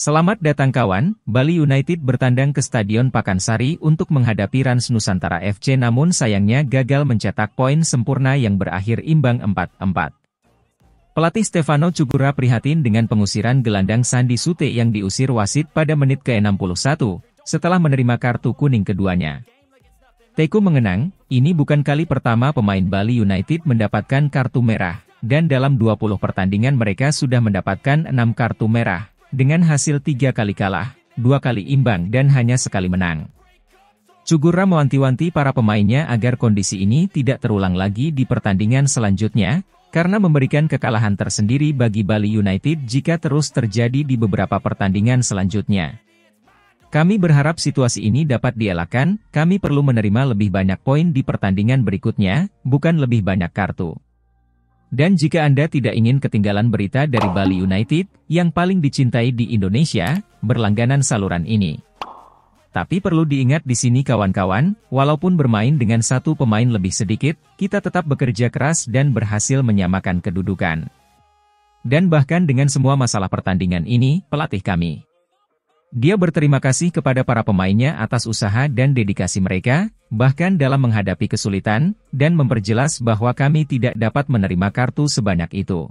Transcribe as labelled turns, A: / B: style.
A: Selamat datang kawan, Bali United bertandang ke Stadion Pakansari untuk menghadapi Rans Nusantara FC namun sayangnya gagal mencetak poin sempurna yang berakhir imbang 4-4. Pelatih Stefano Cugura prihatin dengan pengusiran gelandang Sandi Sute yang diusir wasit pada menit ke-61, setelah menerima kartu kuning keduanya. Teku mengenang, ini bukan kali pertama pemain Bali United mendapatkan kartu merah, dan dalam 20 pertandingan mereka sudah mendapatkan 6 kartu merah, dengan hasil tiga kali kalah, dua kali imbang dan hanya sekali menang. Cugura mewanti-wanti para pemainnya agar kondisi ini tidak terulang lagi di pertandingan selanjutnya, karena memberikan kekalahan tersendiri bagi Bali United jika terus terjadi di beberapa pertandingan selanjutnya. Kami berharap situasi ini dapat dielakkan, kami perlu menerima lebih banyak poin di pertandingan berikutnya, bukan lebih banyak kartu. Dan jika Anda tidak ingin ketinggalan berita dari Bali United, yang paling dicintai di Indonesia, berlangganan saluran ini. Tapi perlu diingat di sini kawan-kawan, walaupun bermain dengan satu pemain lebih sedikit, kita tetap bekerja keras dan berhasil menyamakan kedudukan. Dan bahkan dengan semua masalah pertandingan ini, pelatih kami. Dia berterima kasih kepada para pemainnya atas usaha dan dedikasi mereka, bahkan dalam menghadapi kesulitan, dan memperjelas bahwa kami tidak dapat menerima kartu sebanyak itu.